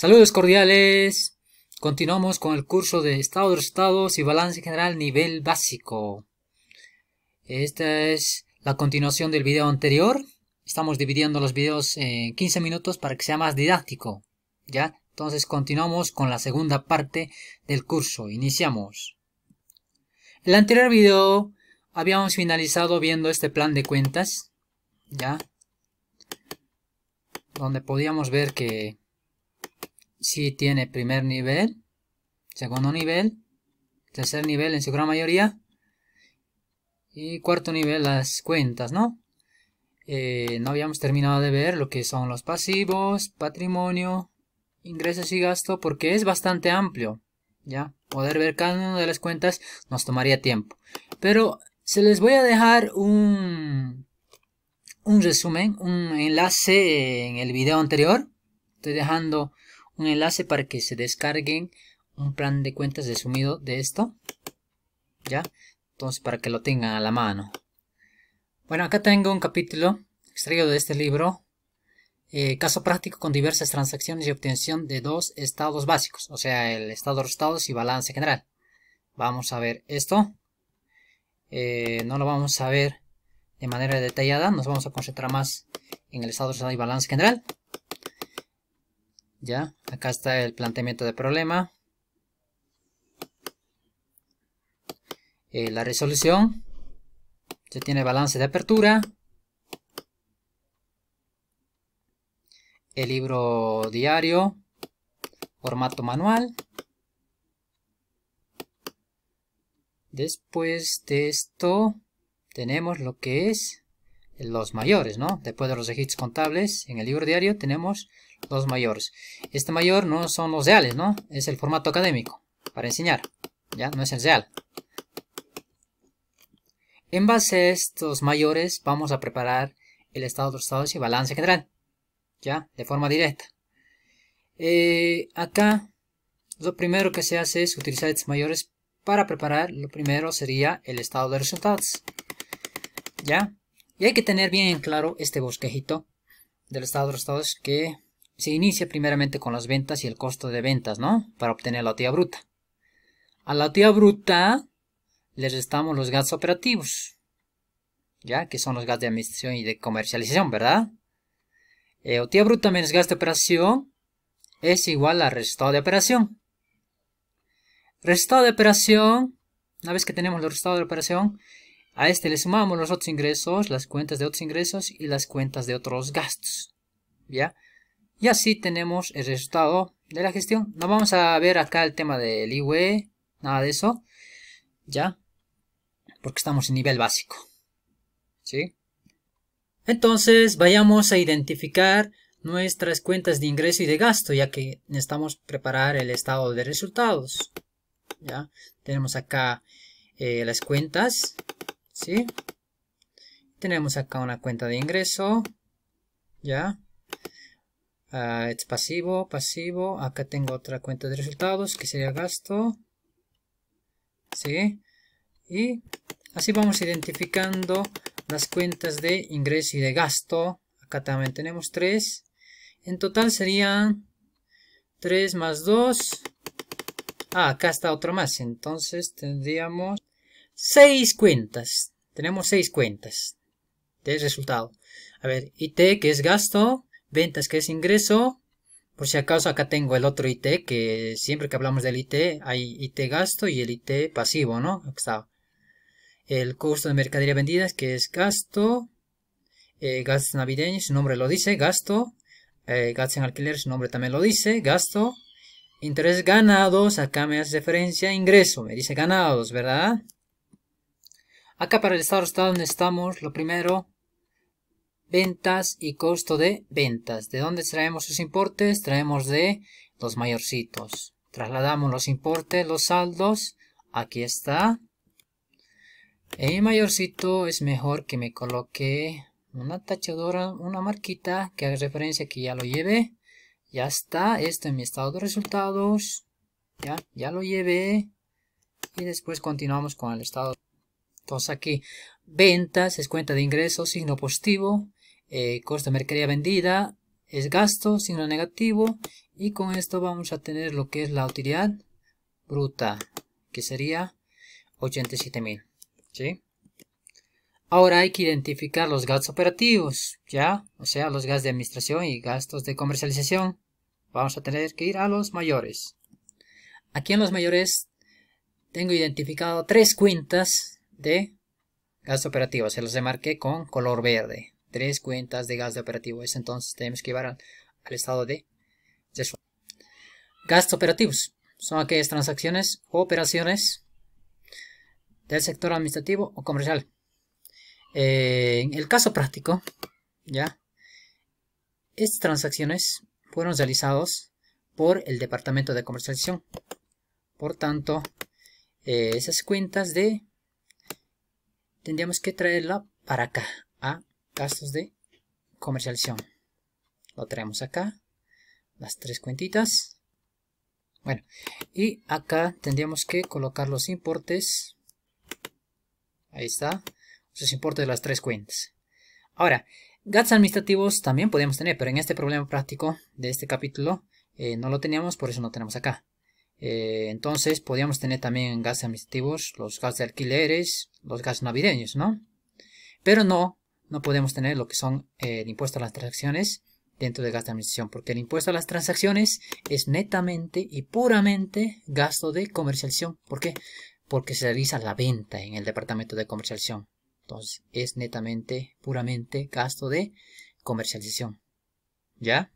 Saludos cordiales. Continuamos con el curso de Estado de estados y Balance General Nivel Básico. Esta es la continuación del video anterior. Estamos dividiendo los videos en 15 minutos para que sea más didáctico. ¿Ya? Entonces continuamos con la segunda parte del curso. Iniciamos. el anterior video habíamos finalizado viendo este plan de cuentas. ¿Ya? Donde podíamos ver que si tiene primer nivel, segundo nivel, tercer nivel en su gran mayoría y cuarto nivel las cuentas, ¿no? Eh, no habíamos terminado de ver lo que son los pasivos, patrimonio, ingresos y gasto porque es bastante amplio, ¿ya? Poder ver cada una de las cuentas nos tomaría tiempo. Pero se les voy a dejar un, un resumen, un enlace en el video anterior. Estoy dejando un enlace para que se descarguen un plan de cuentas de sumido de esto. ¿Ya? Entonces, para que lo tengan a la mano. Bueno, acá tengo un capítulo extraído de este libro. Eh, caso práctico con diversas transacciones y obtención de dos estados básicos. O sea, el estado de resultados y balance general. Vamos a ver esto. Eh, no lo vamos a ver de manera detallada. Nos vamos a concentrar más en el estado de resultados y balance general. Ya, acá está el planteamiento de problema. Eh, la resolución. se tiene balance de apertura. El libro diario. Formato manual. Después de esto tenemos lo que es los mayores, ¿no? Después de los registros contables, en el libro diario tenemos los mayores. Este mayor no son los reales, ¿no? Es el formato académico para enseñar, ¿ya? No es el real. En base a estos mayores vamos a preparar el estado de resultados estados y balance general, ¿ya? De forma directa. Eh, acá lo primero que se hace es utilizar estos mayores para preparar, lo primero sería el estado de resultados, ¿ya? Y hay que tener bien en claro este bosquejito del estado de los estados que se inicia primeramente con las ventas y el costo de ventas, ¿no? Para obtener la tía bruta. A la tía bruta le restamos los gastos operativos, ¿ya? Que son los gastos de administración y de comercialización, ¿verdad? Eh, tía bruta menos gasto de operación es igual al resultado de operación. Resultado de operación, una vez que tenemos el resultado de operación, a este le sumamos los otros ingresos, las cuentas de otros ingresos y las cuentas de otros gastos. ¿Ya? Y así tenemos el resultado de la gestión. No vamos a ver acá el tema del IWE, nada de eso. ¿Ya? Porque estamos en nivel básico. ¿Sí? Entonces vayamos a identificar nuestras cuentas de ingreso y de gasto, ya que necesitamos preparar el estado de resultados. ¿Ya? Tenemos acá eh, las cuentas ¿sí? Tenemos acá una cuenta de ingreso, ¿ya? Ah, es pasivo, pasivo. Acá tengo otra cuenta de resultados que sería gasto. ¿Sí? Y así vamos identificando las cuentas de ingreso y de gasto. Acá también tenemos tres. En total serían Tres más dos... Ah, acá está otro más. Entonces tendríamos seis cuentas. Tenemos seis cuentas de resultado. A ver, IT que es gasto, ventas que es ingreso. Por si acaso acá tengo el otro IT, que siempre que hablamos del IT hay IT gasto y el IT pasivo, ¿no? está. El costo de mercadería vendidas que es gasto. Eh, gastos navideños, su nombre lo dice, gasto. Eh, gastos en alquiler, su nombre también lo dice, gasto. Interés ganados, acá me hace referencia ingreso, me dice ganados, ¿verdad? Acá para el estado donde estamos, lo primero, ventas y costo de ventas. ¿De dónde traemos los importes? Traemos de los mayorcitos. Trasladamos los importes, los saldos. Aquí está. El mayorcito es mejor que me coloque una tachadora, una marquita que haga referencia que ya lo lleve. Ya está, esto en mi estado de resultados. Ya, ya lo llevé. Y después continuamos con el estado. Entonces aquí ventas es cuenta de ingresos, signo positivo, eh, costo de mercadería vendida es gasto, signo negativo y con esto vamos a tener lo que es la utilidad bruta que sería 87.000. ¿sí? Ahora hay que identificar los gastos operativos, ¿ya? O sea, los gastos de administración y gastos de comercialización. Vamos a tener que ir a los mayores. Aquí en los mayores tengo identificado tres cuentas de gastos operativos operativo. Se los demarqué con color verde. Tres cuentas de gas operativo. entonces tenemos que llevar al, al estado de, de Gastos operativos son aquellas transacciones o operaciones del sector administrativo o comercial. Eh, en el caso práctico, ya, estas transacciones fueron realizadas por el Departamento de Comercialización. Por tanto, eh, esas cuentas de tendríamos que traerla para acá, a gastos de comercialización. Lo traemos acá, las tres cuentitas. Bueno, y acá tendríamos que colocar los importes. Ahí está, los importes de las tres cuentas. Ahora, gastos administrativos también podemos tener, pero en este problema práctico de este capítulo eh, no lo teníamos, por eso no tenemos acá. Eh, entonces podríamos tener también gastos administrativos, los gastos de alquileres, los gastos navideños, ¿no? Pero no, no podemos tener lo que son eh, el impuesto a las transacciones dentro del gasto de administración, porque el impuesto a las transacciones es netamente y puramente gasto de comercialización. ¿Por qué? Porque se realiza la venta en el departamento de comercialización. Entonces es netamente, puramente gasto de comercialización. ¿Ya?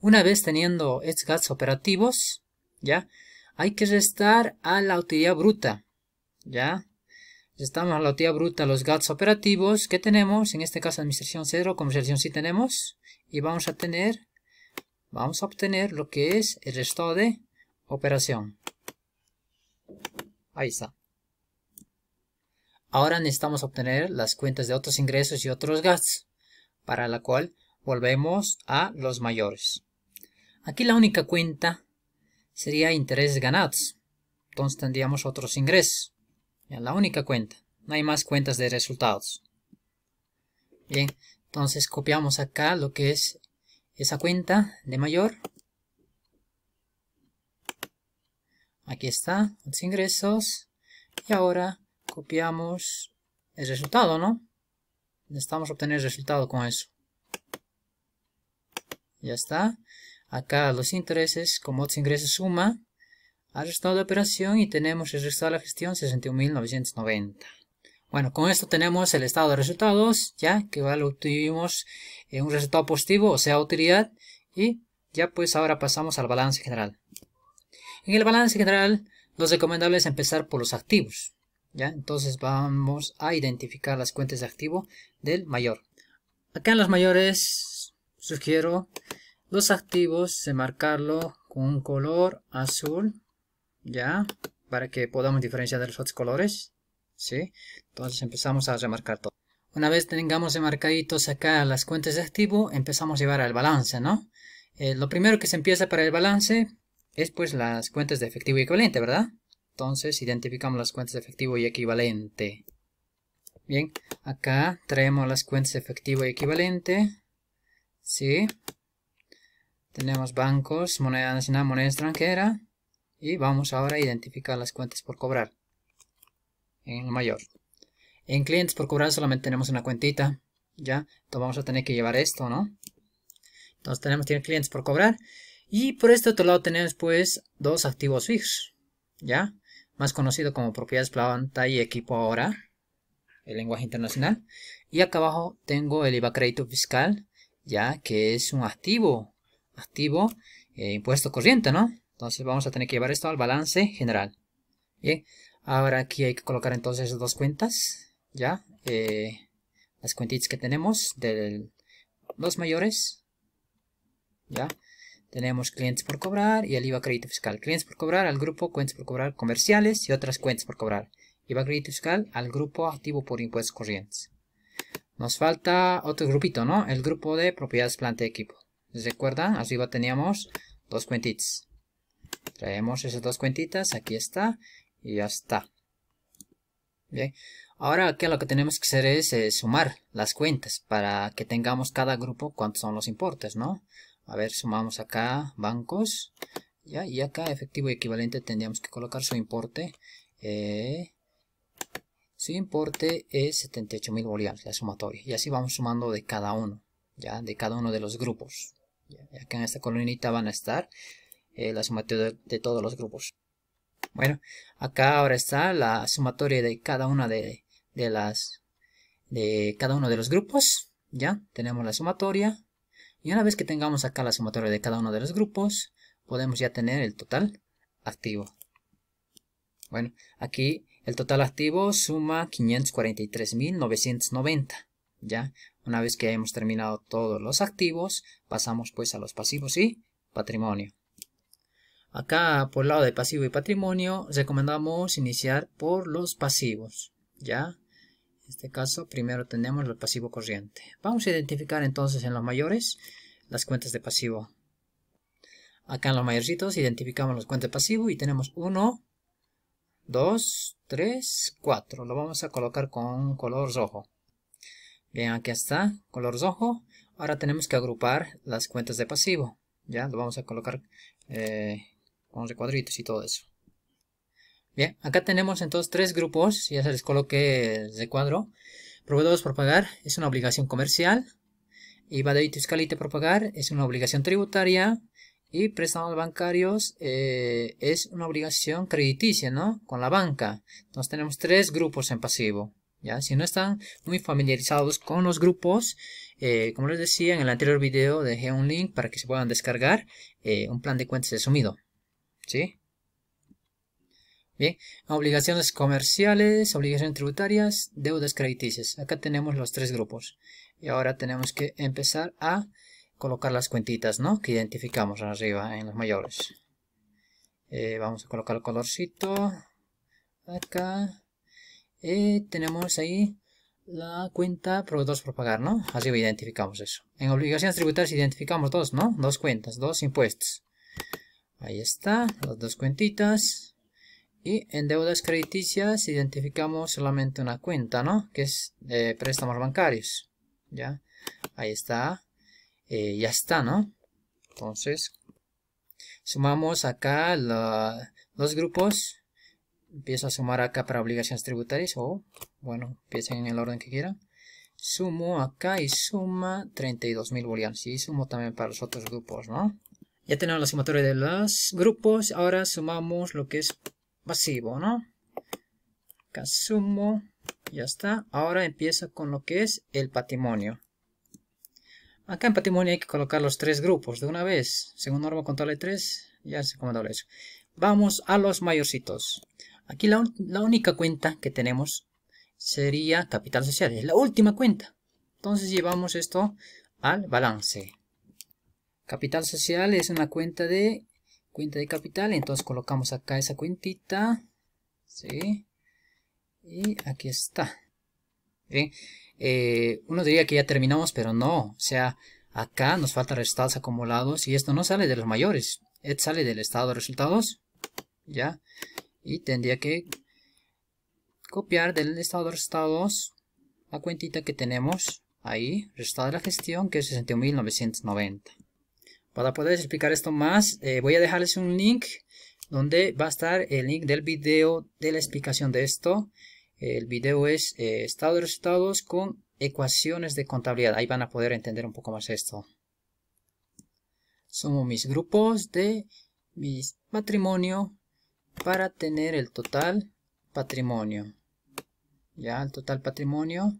Una vez teniendo estos gastos operativos, ¿ya? Hay que restar a la utilidad bruta, ¿ya? Restamos a la utilidad bruta los gastos operativos que tenemos, en este caso administración cero, comercialización sí tenemos, y vamos a tener, vamos a obtener lo que es el resto de operación. Ahí está. Ahora necesitamos obtener las cuentas de otros ingresos y otros gastos, para la cual volvemos a los mayores. Aquí la única cuenta sería interés ganados. Entonces tendríamos otros ingresos. En la única cuenta. No hay más cuentas de resultados. Bien, entonces copiamos acá lo que es esa cuenta de mayor. Aquí está, los ingresos. Y ahora copiamos el resultado, ¿no? Necesitamos obtener el resultado con eso. Ya está. Acá los intereses como otros ingresos suma. al resultado de operación y tenemos el resultado de la gestión 61.990. Bueno, con esto tenemos el estado de resultados, ya que lo obtuvimos en un resultado positivo, o sea, utilidad. Y ya pues ahora pasamos al balance general. En el balance general, lo recomendable es empezar por los activos. ¿ya? Entonces vamos a identificar las cuentas de activo del mayor. Acá en los mayores sugiero los activos de marcarlo con un color azul, ¿ya? Para que podamos diferenciar de los otros colores, ¿sí? Entonces empezamos a remarcar todo. Una vez tengamos remarcaditos acá las cuentas de activo, empezamos a llevar al balance, ¿no? Eh, lo primero que se empieza para el balance es pues las cuentas de efectivo y equivalente, ¿verdad? Entonces identificamos las cuentas de efectivo y equivalente. Bien, acá traemos las cuentas de efectivo y equivalente, ¿sí? sí tenemos bancos, moneda nacional, moneda extranjera. Y vamos ahora a identificar las cuentas por cobrar. En el mayor. En clientes por cobrar solamente tenemos una cuentita. ¿Ya? Entonces vamos a tener que llevar esto, ¿no? Entonces tenemos tener clientes por cobrar. Y por este otro lado tenemos pues dos activos fijos. ¿Ya? Más conocido como propiedades planta y equipo ahora. El lenguaje internacional. Y acá abajo tengo el IVA crédito fiscal. Ya que es un activo activo, e impuesto corriente, ¿no? Entonces vamos a tener que llevar esto al balance general. Bien, ahora aquí hay que colocar entonces dos cuentas, ¿ya? Eh, las cuentitas que tenemos de los mayores, ¿ya? Tenemos clientes por cobrar y el IVA crédito fiscal. Clientes por cobrar al grupo, cuentas por cobrar comerciales y otras cuentas por cobrar. IVA crédito fiscal al grupo activo por impuestos corrientes. Nos falta otro grupito, ¿no? El grupo de propiedades planta de equipo. Recuerda, arriba teníamos dos cuentitas. Traemos esas dos cuentitas, aquí está, y ya está. Bien, ahora aquí lo que tenemos que hacer es eh, sumar las cuentas para que tengamos cada grupo cuántos son los importes, ¿no? A ver, sumamos acá bancos, ya, y acá efectivo equivalente tendríamos que colocar su importe. Eh, su importe es 78.000 bolívares, la sumatoria, y así vamos sumando de cada uno, ya, de cada uno de los grupos. Acá en esta columnita van a estar eh, la sumatoria de, todos los grupos. Bueno, acá ahora está la sumatoria de cada una de, las de cada uno de los grupos. Ya tenemos la sumatoria. Y una vez que tengamos acá la sumatoria de cada uno de los grupos, podemos ya tener el total activo. Bueno, aquí el total activo suma 543.990. ¿ya? Una vez que hayamos terminado todos los activos, pasamos pues a los pasivos y patrimonio. Acá por el lado de pasivo y patrimonio recomendamos iniciar por los pasivos, ¿ya? En este caso primero tenemos el pasivo corriente. Vamos a identificar entonces en los mayores las cuentas de pasivo. Acá en los mayorcitos identificamos las cuentas de pasivo y tenemos 1, 2, 3, 4. Lo vamos a colocar con color rojo. Bien, aquí está, color rojo. Ahora tenemos que agrupar las cuentas de pasivo. Ya, lo vamos a colocar eh, con los recuadritos y todo eso. Bien, acá tenemos entonces tres grupos, ya se les coloqué de cuadro. Proveedores por pagar es una obligación comercial. IVA de Fiscalite por pagar es una obligación tributaria. Y préstamos bancarios eh, es una obligación crediticia, ¿no? Con la banca. Entonces tenemos tres grupos en pasivo. Si no están muy familiarizados con los grupos, eh, como les decía en el anterior video, dejé un link para que se puedan descargar eh, un plan de cuentas de sumido, Bien, obligaciones comerciales, obligaciones tributarias, deudas crediticias. Acá tenemos los tres grupos. Y ahora tenemos que empezar a colocar las cuentitas, Que identificamos arriba en los mayores. Eh, vamos a colocar el colorcito. Acá. Y tenemos ahí la cuenta proveedores por pagar, ¿no? Así identificamos eso. En obligaciones tributarias identificamos dos, ¿no? Dos cuentas, dos impuestos. Ahí está, las dos cuentitas. Y en deudas crediticias identificamos solamente una cuenta, ¿no? Que es eh, préstamos bancarios. ¿Ya? Ahí está. Eh, ya está, ¿no? Entonces, sumamos acá los los grupos empiezo a sumar acá para obligaciones tributarias o, bueno, empiecen en el orden que quieran. Sumo acá y suma 32.000 bolianos y sumo también para los otros grupos, ¿no? Ya tenemos la sumatoria de los grupos, ahora sumamos lo que es pasivo, ¿no? Acá sumo, ya está. Ahora empiezo con lo que es el patrimonio. Acá en patrimonio hay que colocar los tres grupos de una vez. Según norma contable 3, ya se recomendable eso. Vamos a los mayorcitos. Aquí la, única cuenta que tenemos sería capital social, es la última cuenta. Entonces llevamos esto al balance. Capital social es una cuenta de cuenta de capital, entonces colocamos acá esa cuentita, ¿sí? Y aquí está. Eh, uno diría que ya terminamos, pero no, o sea, acá nos faltan resultados acumulados y esto no sale de los mayores, sale del estado de resultados, ¿ya? y tendría que copiar del estado de resultados la cuentita que tenemos ahí, resultado de la gestión, que es 61.990. Para poder explicar esto más, eh, voy a dejarles un link donde va a estar el link del video de la explicación de esto. El video es eh, estado de resultados con ecuaciones de contabilidad. Ahí van a poder entender un poco más esto. Somos mis grupos de mis matrimonio para tener el total patrimonio. Ya, el total patrimonio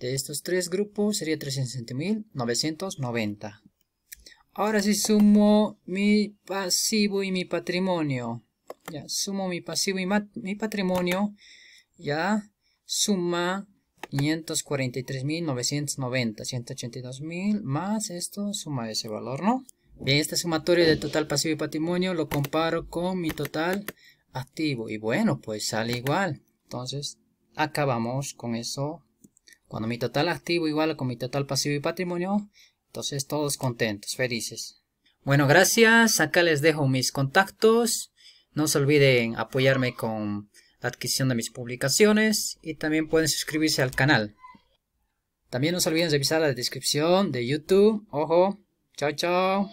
de estos tres grupos sería 360.990. Ahora si sumo mi pasivo y mi patrimonio. Ya, sumo mi pasivo y mi patrimonio. Ya, suma 543.990. 182.000 más esto, suma ese valor, ¿no? Bien, este sumatorio de total pasivo y patrimonio lo comparo con mi total activo. Y bueno, pues sale igual. Entonces, acabamos con eso. Cuando mi total activo igual con mi total pasivo y patrimonio, entonces todos contentos, felices. Bueno, gracias. Acá les dejo mis contactos. No se olviden apoyarme con la adquisición de mis publicaciones y también pueden suscribirse al canal. También no se olviden revisar la descripción de YouTube. Ojo. Chao, chao.